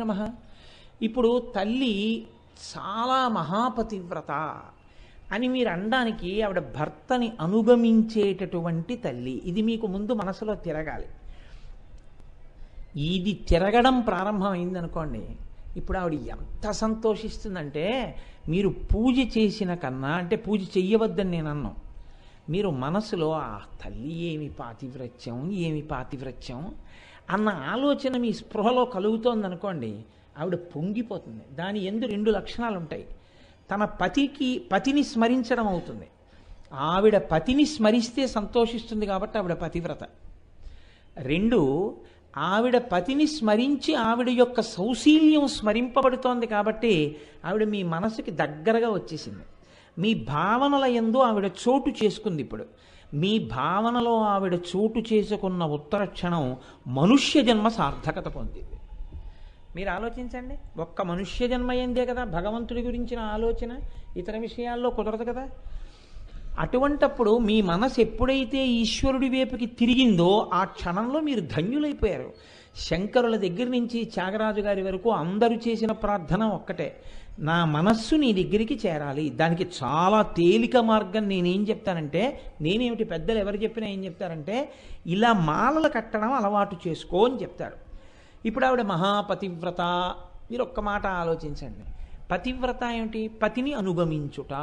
నమ ఇప్పుడు తల్లి చాలా మహాపతివ్రత అని మీరు అనడానికి ఆవిడ భర్తని అనుగమించేటటువంటి తల్లి ఇది మీకు ముందు మనసులో తిరగాలి ఇది తిరగడం ప్రారంభమైంది అనుకోండి ఇప్పుడు ఆవిడ ఎంత సంతోషిస్తుందంటే మీరు పూజ చేసిన కన్నా అంటే పూజ చెయ్యవద్దని నేను అన్నాను మీరు మనసులో ఆ తల్లి ఏమి పాతివ్రత్యం ఏమి పాతివ్రత్యం అన్న ఆలోచన మీ స్పృహలో కలుగుతోంది అనుకోండి ఆవిడ పొంగిపోతుంది దాని ఎందు రెండు లక్షణాలు ఉంటాయి తన పతికి పతిని స్మరించడం అవుతుంది ఆవిడ పతిని స్మరిస్తే సంతోషిస్తుంది కాబట్టి ఆవిడ పతివ్రత రెండు ఆవిడ పతిని స్మరించి ఆవిడ యొక్క సౌశీల్యం స్మరింపబడుతోంది కాబట్టి ఆవిడ మీ మనసుకి దగ్గరగా వచ్చేసింది మీ భావనల ఎందు ఆవిడ చోటు చేసుకుంది ఇప్పుడు మీ భావనలో ఆవిడ చోటు చేసుకున్న ఉత్తర క్షణం మనుష్య జన్మ సార్థకత పొందింది మీరు ఆలోచించండి ఒక్క మనుష్య జన్మ ఏందే కదా భగవంతుడి గురించిన ఆలోచన ఇతర విషయాల్లో కుదరదు కదా అటువంటప్పుడు మీ మనసు ఎప్పుడైతే ఈశ్వరుడి వైపుకి తిరిగిందో ఆ క్షణంలో మీరు ధన్యులైపోయారు శంకరుల దగ్గర నుంచి త్యాగరాజు గారి వరకు అందరూ చేసిన ప్రార్థన ఒక్కటే నా మనస్సు నీ దగ్గరికి చేరాలి దానికి చాలా తేలిక మార్గం నేనేం చెప్తానంటే నేనేమిటి పెద్దలు ఎవరు చెప్పినా ఏం చెప్తారంటే ఇలా మాలలు కట్టడం అలవాటు చేసుకో అని చెప్తారు ఇప్పుడు ఆవిడ మహాపతివ్రత మీరు ఒక్క మాట ఆలోచించండి పతివ్రత ఏమిటి పతిని అనుగమించుట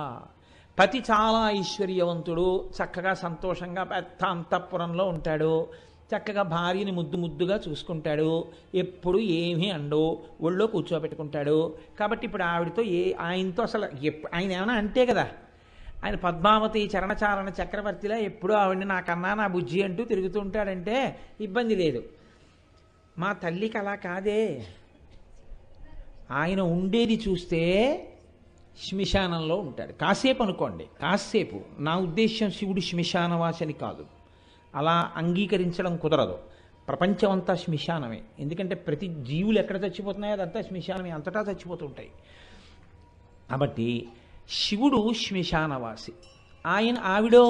పతి చాలా ఐశ్వర్యవంతుడు చక్కగా సంతోషంగా పెద్ద అంతఃపురంలో ఉంటాడు చక్కగా భార్యని ముద్దు ముద్దుగా చూసుకుంటాడు ఎప్పుడు ఏమీ అండో ఒళ్ళో కూర్చోబెట్టుకుంటాడు కాబట్టి ఇప్పుడు ఆవిడతో ఏ ఆయనతో అసలు ఆయన ఏమైనా అంటే కదా ఆయన పద్మావతి చరణచారణ చక్రవర్తిలా ఎప్పుడు ఆవిడని నాకన్నా నా బుజ్జి అంటూ తిరుగుతూ ఉంటాడంటే ఇబ్బంది లేదు మా తల్లికి అలా కాదే ఆయన ఉండేది చూస్తే శ్మశానంలో ఉంటాడు కాసేపు అనుకోండి కాసేపు నా ఉద్దేశం శివుడు శ్మశానవాసని కాదు అలా అంగీకరించడం కుదరదు ప్రపంచం అంతా శ్మశానమే ఎందుకంటే ప్రతి జీవులు ఎక్కడ చచ్చిపోతున్నాయో అదంతా శ్మశానమే అంతటా చచ్చిపోతుంటాయి కాబట్టి శివుడు శ్మశానవాసి ఆయన ఆవిడో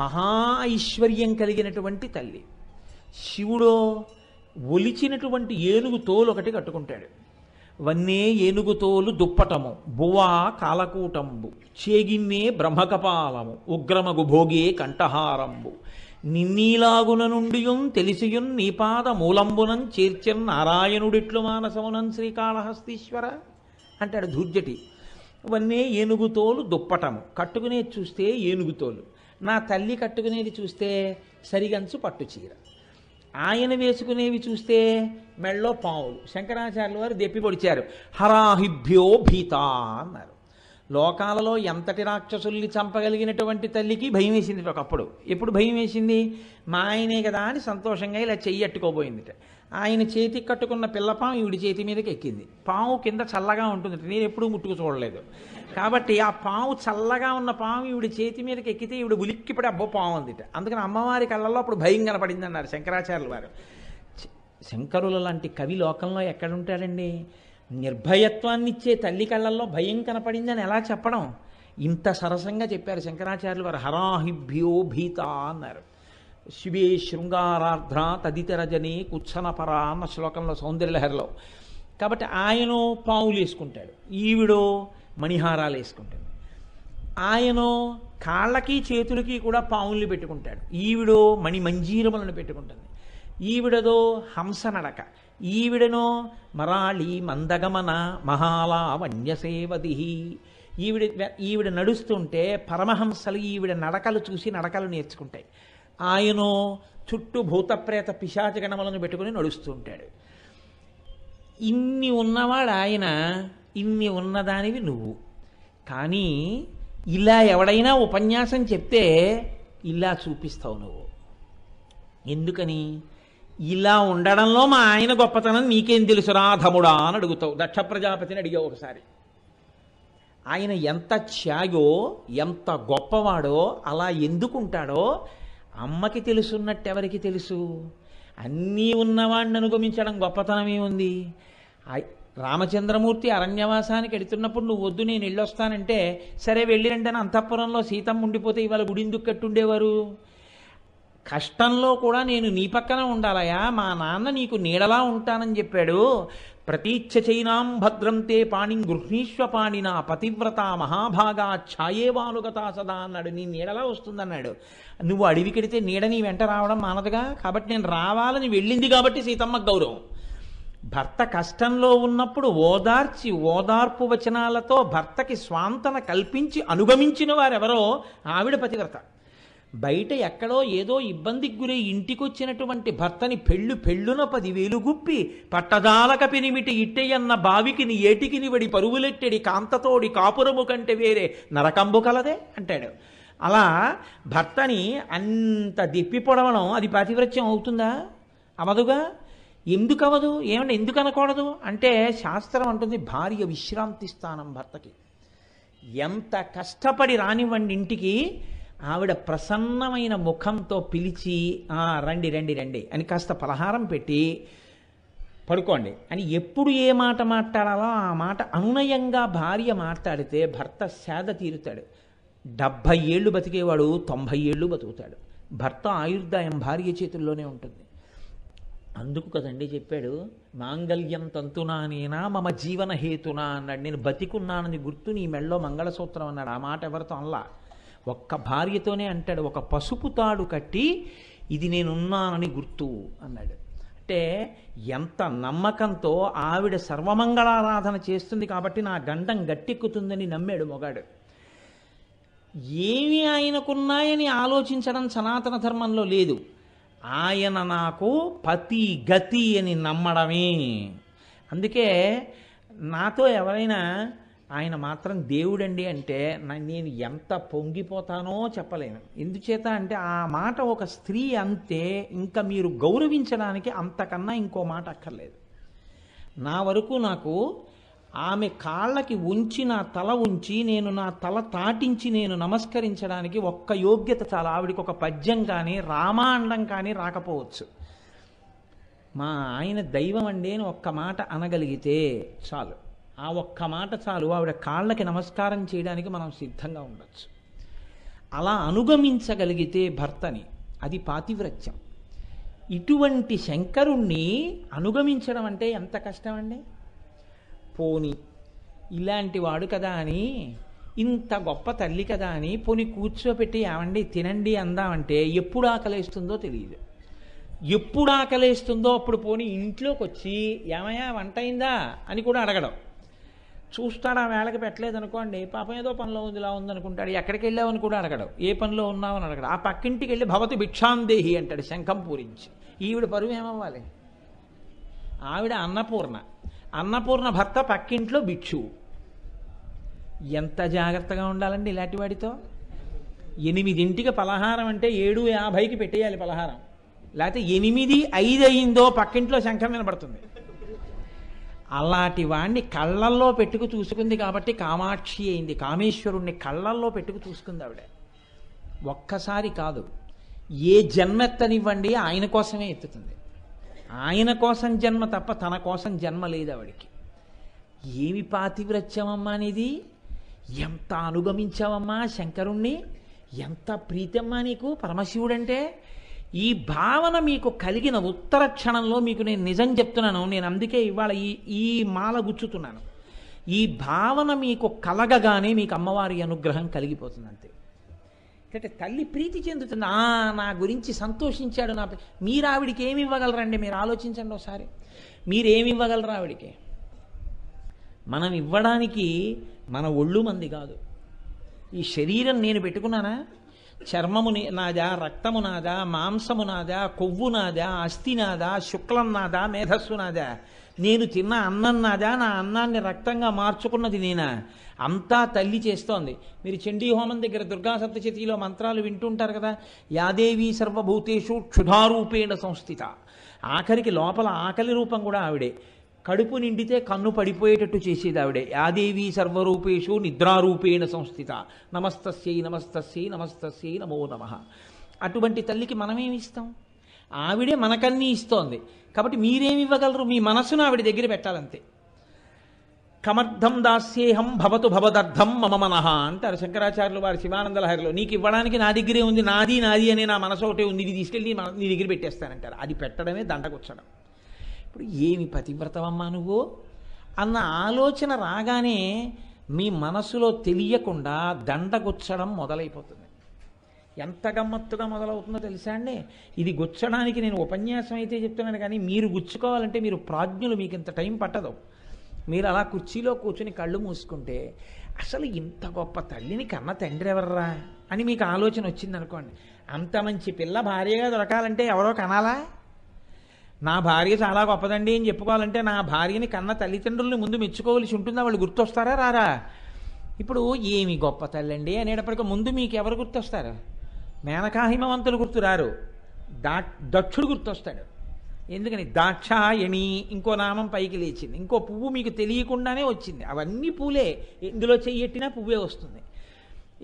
మహా ఐశ్వర్యం కలిగినటువంటి తల్లి శివుడో ఒలిచినటువంటి ఏనుగు తోలు ఒకటి కట్టుకుంటాడు వన్నే ఏనుగుతోలు దుప్పటము బువా కాలకూటంబు చేగిన్నే బ్రహ్మకపాలము ఉగ్రమగు భోగే కంఠహారంబు నిన్నీలాగున నుండియున్ తెలిసియున్ నీపాద మూలంబునం చేర్చన్ నారాయణుడిట్లు మానసమునం శ్రీకాళహస్తీశ్వర అంటాడు ధూర్జటి వన్నే ఏనుగుతోలు దుప్పటము కట్టుకునేది చూస్తే ఏనుగుతోలు నా తల్లి కట్టుకునేది చూస్తే సరిగంచు పట్టు చీర ఆయన వేసుకునేవి చూస్తే మెళ్ళో పావులు శంకరాచార్యుల వారు దెప్పి పొడిచారు హరాహిభ్యో భీత అన్నారు లోకాలలో ఎంతటి రాక్షసుల్ని చంపగలిగినటువంటి తల్లికి భయం వేసింది ఒకప్పుడు ఎప్పుడు భయం వేసింది మా ఆయనే కదా అని సంతోషంగా ఇలా చెయ్యట్టుకోబోయిందిట ఆయన చేతికి కట్టుకున్న పిల్లపాము ఈవిడి చేతి మీదకి ఎక్కింది పాము కింద చల్లగా ఉంటుంది నేను ఎప్పుడూ ముట్టుకు చూడలేదు కాబట్టి ఆ పాము చల్లగా ఉన్న పాము ఈవిడి చేతి మీదకి ఎక్కితే ఈవిడ ఉలిక్కిపడి అబ్బో పాము అంది అందుకని అమ్మవారి కళ్ళల్లో అప్పుడు భయం కనపడింది అన్నారు శంకరాచార్యులు వారు శంకరుల లాంటి కవి లోకంలో ఎక్కడుంటారండి నిర్భయత్వాన్నిచ్చే తల్లి కళ్ళల్లో భయం కనపడిందని ఎలా చెప్పడం ఇంత సరసంగా చెప్పారు శంకరాచార్యులు వారు హరాహిభ్యో భీత అన్నారు శివే శృంగారార్ధ్ర తదితరజని కుచ్చనపర అన్న శ్లోకంలో సౌందర్యలహరిలో కాబట్టి ఆయన పావులు వేసుకుంటాడు ఈవిడో మణిహారాలు వేసుకుంటాడు ఆయన కాళ్ళకి చేతులకి కూడా పావుల్ని పెట్టుకుంటాడు ఈవిడో మణి పెట్టుకుంటుంది ఈవిడదో హంస నడక ఈవిడనో మరాళి మందగమన మహాలావన్యసేవది ఈవిడ ఈవిడ నడుస్తుంటే పరమహంసలు ఈవిడ నడకలు చూసి నడకలు నేర్చుకుంటాయి ఆయన చుట్టూ భూతప్రేత గణములను పెట్టుకుని నడుస్తుంటాడు ఇన్ని ఉన్నవాడు ఆయన ఇన్ని ఉన్నదానివి నువ్వు కానీ ఇలా ఎవడైనా ఉపన్యాసం చెప్తే ఇలా చూపిస్తావు నువ్వు ఎందుకని ఇలా ఉండడంలో మా ఆయన గొప్పతనం నీకేం తెలుసు రాధముడా అని అడుగుతావు దక్ష ప్రజాపతిని అడిగావు ఒకసారి ఆయన ఎంత త్యాగో ఎంత గొప్పవాడో అలా ఎందుకుంటాడో అమ్మకి తెలుసున్నట్టు ఎవరికి తెలుసు అన్నీ ఉన్నవాణ్ణి అనుగమించడం గొప్పతనమే ఉంది రామచంద్రమూర్తి అరణ్యవాసానికి వెడుతున్నప్పుడు నువ్వు వద్దు నేను వెళ్ళొస్తానంటే సరే వెళ్ళిరండి అని అంతఃపురంలో సీతమ్మ ఉండిపోతే ఇవాళ గుడిందుకు కట్టుండేవారు కష్టంలో కూడా నేను నీ పక్కన ఉండాలయా మా నాన్న నీకు నీడలా ఉంటానని చెప్పాడు ప్రతీచ్ఛచైనాం భద్రంతే పాణిం గృహీష్వ పాణిన పతివ్రత మహాభాగా ఛాయేవానుగత సదా అన్నాడు నీ నీడలా వస్తుందన్నాడు నువ్వు అడివికెడితే కడితే నీడ నీ వెంట రావడం మానదుగా కాబట్టి నేను రావాలని వెళ్ళింది కాబట్టి సీతమ్మ గౌరవం భర్త కష్టంలో ఉన్నప్పుడు ఓదార్చి ఓదార్పు వచనాలతో భర్తకి స్వాంతన కల్పించి అనుగమించిన వారెవరో ఆవిడ పతివ్రత బయట ఎక్కడో ఏదో ఇబ్బందికి గురై ఇంటికొచ్చినటువంటి భర్తని పెళ్ళు పెళ్ళున పదివేలు గుప్పి పట్టదాలక పినిమిటి ఇట్టెయన్న బావికిని ఏటికిని వడి పరుగులెట్టెడి కాంతతోడి కాపురము కంటే వేరే నరకంబు కలదే అంటాడు అలా భర్తని అంత దిప్పి పొడవడం అది పాతివ్రత్యం అవుతుందా అవదుగా ఎందుకు అవదు ఏమన్నా ఎందుకు అనకూడదు అంటే శాస్త్రం అంటుంది భార్య విశ్రాంతి స్థానం భర్తకి ఎంత కష్టపడి రానివ్వండి ఇంటికి ఆవిడ ప్రసన్నమైన ముఖంతో పిలిచి రండి రండి రండి అని కాస్త పలహారం పెట్టి పడుకోండి అని ఎప్పుడు ఏ మాట మాట్లాడాలో ఆ మాట అనునయంగా భార్య మాట్లాడితే భర్త శాద తీరుతాడు డెబ్భై ఏళ్ళు బతికేవాడు తొంభై ఏళ్ళు బతుకుతాడు భర్త ఆయుర్దాయం భార్య చేతుల్లోనే ఉంటుంది అందుకు కదండి చెప్పాడు మాంగళ్యం తంతునానేనా మమ జీవన హేతునా అన్నాడు నేను బతికున్నానని గుర్తు నీ మెళ్ళో మంగళసూత్రం అన్నాడు ఆ మాట ఎవరితో అల్లా ఒక్క భార్యతోనే అంటాడు ఒక పసుపు తాడు కట్టి ఇది నేనున్నానని గుర్తు అన్నాడు అంటే ఎంత నమ్మకంతో ఆవిడ సర్వమంగళారాధన చేస్తుంది కాబట్టి నా గండం గట్టెక్కుతుందని నమ్మాడు మొగాడు ఏమి ఆయనకున్నాయని ఆలోచించడం సనాతన ధర్మంలో లేదు ఆయన నాకు పతి గతి అని నమ్మడమే అందుకే నాతో ఎవరైనా ఆయన మాత్రం దేవుడండి అంటే నేను ఎంత పొంగిపోతానో చెప్పలేను ఎందుచేత అంటే ఆ మాట ఒక స్త్రీ అంతే ఇంకా మీరు గౌరవించడానికి అంతకన్నా ఇంకో మాట అక్కర్లేదు నా వరకు నాకు ఆమె కాళ్ళకి ఉంచి నా తల ఉంచి నేను నా తల తాటించి నేను నమస్కరించడానికి ఒక్క యోగ్యత చాలా ఆవిడికి ఒక పద్యం కానీ రామాండం కానీ రాకపోవచ్చు మా ఆయన దైవం అండి అని ఒక్క మాట అనగలిగితే చాలు ఆ ఒక్క మాట చాలు ఆవిడ కాళ్ళకి నమస్కారం చేయడానికి మనం సిద్ధంగా ఉండొచ్చు అలా అనుగమించగలిగితే భర్తని అది పాతివ్రత్యం ఇటువంటి శంకరుణ్ణి అనుగమించడం అంటే ఎంత కష్టమండి పోని ఇలాంటి వాడు కదా అని ఇంత గొప్ప తల్లి కదా అని పోని కూర్చోపెట్టి ఏమండి తినండి అందామంటే ఎప్పుడు ఆకలేస్తుందో తెలియదు ఎప్పుడు ఆకలేస్తుందో అప్పుడు పోని ఇంట్లోకి వచ్చి ఏమయ్యా వంట అయిందా అని కూడా అడగడం చూస్తాడు ఆ వేళకి అనుకోండి పాపం ఏదో పనిలో ఉంది ఇలా ఉందనుకుంటాడు ఎక్కడికి వెళ్ళావని కూడా అడగడు ఏ పనిలో ఉన్నావని అడగడు ఆ పక్కింటికి వెళ్ళి భవతి భిక్షాందేహి అంటాడు శంఖం పూరించి ఈవిడ పరువు ఏమవ్వాలి ఆవిడ అన్నపూర్ణ అన్నపూర్ణ భర్త పక్కింట్లో భిక్షువు ఎంత జాగ్రత్తగా ఉండాలండి ఇలాంటి వాడితో ఎనిమిదింటికి పలహారం అంటే ఏడు యాభైకి పెట్టేయాలి పలహారం లేకపోతే ఎనిమిది ఐదు అయిందో పక్కింట్లో శంఖం వినబడుతుంది అలాంటి వాణ్ణి కళ్ళల్లో పెట్టుకు చూసుకుంది కాబట్టి కామాక్షి అయింది కామేశ్వరుణ్ణి కళ్ళల్లో పెట్టుకు చూసుకుంది ఆవిడ ఒక్కసారి కాదు ఏ జన్మెత్తనివ్వండి ఆయన కోసమే ఎత్తుతుంది ఆయన కోసం జన్మ తప్ప తన కోసం జన్మ లేదు ఆవిడికి ఏమి పాతివ్రత్యమమ్మా అనేది ఎంత అనుగమించావమ్మా శంకరుణ్ణి ఎంత ప్రీతమ్మా నీకు పరమశివుడంటే ఈ భావన మీకు కలిగిన ఉత్తర క్షణంలో మీకు నేను నిజం చెప్తున్నాను నేను అందుకే ఇవాళ ఈ ఈ మాల గుచ్చుతున్నాను ఈ భావన మీకు కలగగానే మీకు అమ్మవారి అనుగ్రహం కలిగిపోతుంది అంతే అంటే తల్లి ప్రీతి చెందుతుంది ఆ నా గురించి సంతోషించాడు నా మీరు ఆవిడికి ఏమి ఇవ్వగలరండి మీరు ఆలోచించండి ఒకసారి మీరు ఏమి ఇవ్వగలరు ఆవిడికి మనం ఇవ్వడానికి మన ఒళ్ళు మంది కాదు ఈ శరీరం నేను పెట్టుకున్నానా చర్మముని నాదా రక్తము నాదా మాంసము నాదా కొవ్వు నాదా అస్థి నాదా శుక్లం నాదా మేధస్సు నాదా నేను తిన్న అన్నం నాదా నా అన్నాన్ని రక్తంగా మార్చుకున్నది నేనా అంతా తల్లి చేస్తోంది మీరు చండీ హోమం దగ్గర దుర్గా సప్తశతిలో మంత్రాలు వింటుంటారు కదా యాదేవి సర్వభూతేషు క్షుధారూపేణ సంస్థిత ఆఖరికి లోపల ఆకలి రూపం కూడా ఆవిడే కడుపు నిండితే కన్ను పడిపోయేటట్టు చేసేది ఆవిడే యాదేవి సర్వరూపేషు నిద్రారూపేణ సంస్థిత నమస్తస్యై నమస్తస్యై నమస్తస్యై నమో నమ అటువంటి తల్లికి మనమేమి ఇస్తాం ఆవిడే మనకన్నీ ఇస్తోంది కాబట్టి మీరేమి ఇవ్వగలరు మీ మనసును ఆవిడ దగ్గర పెట్టాలంతే కమర్థం దాస్యేహం భవతు భవదర్థం మమ మనహ అంటారు శంకరాచార్యులు వారి శివానందలహరిలో నీకు ఇవ్వడానికి నా దగ్గరే ఉంది నాది నాది అనే నా మనసు ఒకటే ఉంది ఇది తీసుకెళ్ళి నీ దగ్గర పెట్టేస్తానంటారు అది పెట్టడమే దండకొచ్చడం ఇప్పుడు ఏమి పతివ్రతమమ్మా నువ్వు అన్న ఆలోచన రాగానే మీ మనసులో తెలియకుండా దండగొచ్చడం మొదలైపోతుంది ఎంత గమ్మత్తుగా మొదలవుతుందో తెలుసా అండి ఇది గుచ్చడానికి నేను ఉపన్యాసం అయితే చెప్తున్నాను కానీ మీరు గుచ్చుకోవాలంటే మీరు ప్రాజ్ఞులు మీకు ఇంత టైం పట్టదు మీరు అలా కుర్చీలో కూర్చుని కళ్ళు మూసుకుంటే అసలు ఇంత గొప్ప తల్లిని కన్న తండ్రి ఎవర్రా అని మీకు ఆలోచన వచ్చింది అనుకోండి అంత మంచి పిల్ల భార్యగా దొరకాలంటే ఎవరో కనాలా నా భార్య చాలా గొప్పదండి అని చెప్పుకోవాలంటే నా భార్యని కన్న తల్లిదండ్రుల్ని ముందు మెచ్చుకోవలసి ఉంటుందా వాళ్ళు గుర్తొస్తారా రారా ఇప్పుడు ఏమి గొప్ప తల్లండి అనేటప్పటికీ ముందు మీకు ఎవరు గుర్తొస్తారు మేనకాహిమవంతులు గుర్తు రారు దా దక్షుడు గుర్తొస్తాడు ఎందుకని దాక్షాయణి ఇంకో నామం పైకి లేచింది ఇంకో పువ్వు మీకు తెలియకుండానే వచ్చింది అవన్నీ పూలే ఇందులో చెయ్యెట్టినా పువ్వే వస్తుంది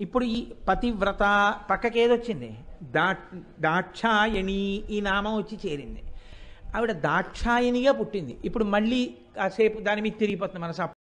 ఇప్పుడు ఈ పతివ్రత పక్కకేదొచ్చింది దా దాక్షాయణి ఈ నామం వచ్చి చేరింది ఆవిడ దాక్షాయినిగా పుట్టింది ఇప్పుడు మళ్ళీ కాసేపు దాని మీద తిరిగిపోతుంది మనసు